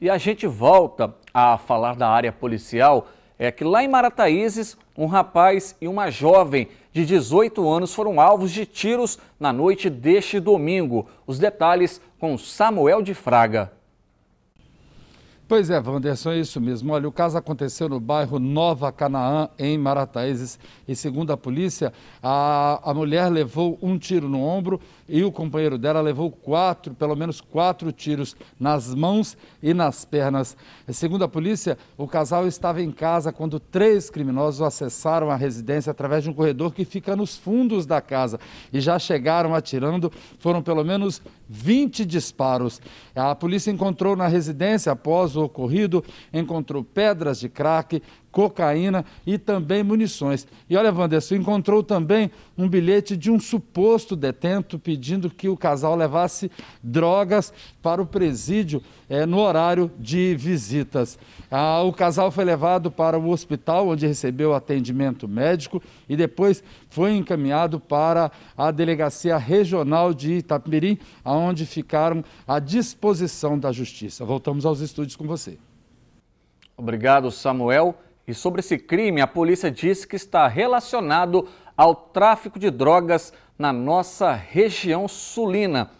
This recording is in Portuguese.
E a gente volta a falar da área policial, é que lá em Marataízes, um rapaz e uma jovem de 18 anos foram alvos de tiros na noite deste domingo. Os detalhes com Samuel de Fraga. Pois é, Wanderson, é isso mesmo. Olha, o caso aconteceu no bairro Nova Canaã, em Marataízes, e segundo a polícia, a, a mulher levou um tiro no ombro e o companheiro dela levou quatro, pelo menos quatro tiros nas mãos e nas pernas. Segundo a polícia, o casal estava em casa quando três criminosos acessaram a residência através de um corredor que fica nos fundos da casa e já chegaram atirando. Foram pelo menos 20 disparos. A polícia encontrou na residência, após o ocorrido, encontrou pedras de crack, cocaína e também munições. E olha, Wanderson, encontrou também um bilhete de um suposto detento pedindo que o casal levasse drogas para o presídio é, no horário de visitas. Ah, o casal foi levado para o hospital, onde recebeu atendimento médico e depois foi encaminhado para a delegacia regional de Itapemirim, onde ficaram à disposição da justiça. Voltamos aos estúdios com você. Obrigado, Samuel. E sobre esse crime, a polícia diz que está relacionado ao tráfico de drogas na nossa região sulina.